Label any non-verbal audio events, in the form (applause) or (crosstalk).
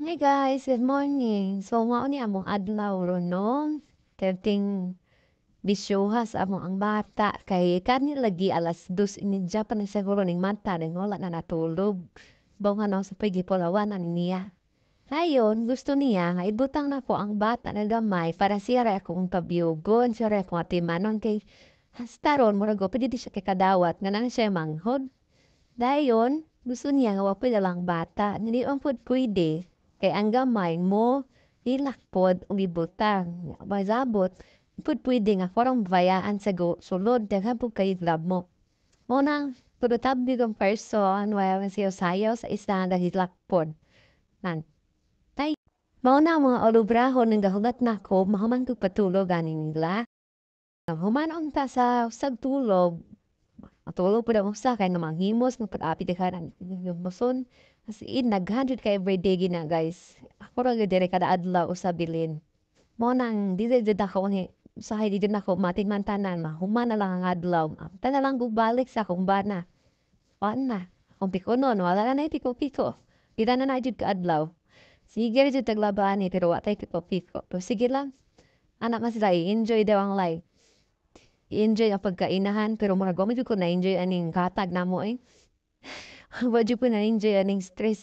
Hey guys, good morning. So mao ni among adlaw ron no. Kerting bisyuha sa among ang bata kay kani lagi alas dos ini Japan siguro ning mata ning wala na natulog. Bawa nga no sa pagipulawan ani niya. Ngayon, gusto niya nga ibutang na po ang bata na gamay para siya rin akong tabiyogon, siya rin akong atimanon kay hasta ron, murago, pwede di siya kikadawat, nga na siya manghod. Dayon, gusto niya nga wapod lang bata, hindi ang pwede Kay ang gamay mo, ilakpod o ibutang. Mazabot, pwede nga parang bayaan sa go, sulod, dagabog kay iglab mo. Muna, pulutab ni kong person, wala siya sayo sa isa na hilakpod. Nan, tay, mauna mga olubrahon ng dahulat na ko, mahaman ko patulog ani nila. Humanon ta sa sagtulog, matulog po na mo kay akin, namang himos, nagpatapit ka ng muson, As in, nag-100 ka everyday gina, guys. Ako ra gyud dire kada adlaw usa bilin. Mao nang di jud ako ni usahay di jud ako matin man tanan ma. Human na lang ang adlaw. Tanan lang balik sa akong bana. Paan na. Kung piko nun, wala na na piko-piko. Di na na jud ka adlaw. Sige jud taglabaan ni pero wa piko-piko. Pero sige lang. Anak man sila, enjoy daw ang life i-enjoy ang pagkainahan pero murag wa ko na enjoy aning katag namo eh (laughs) Pwede po na-enjoyan ang stress.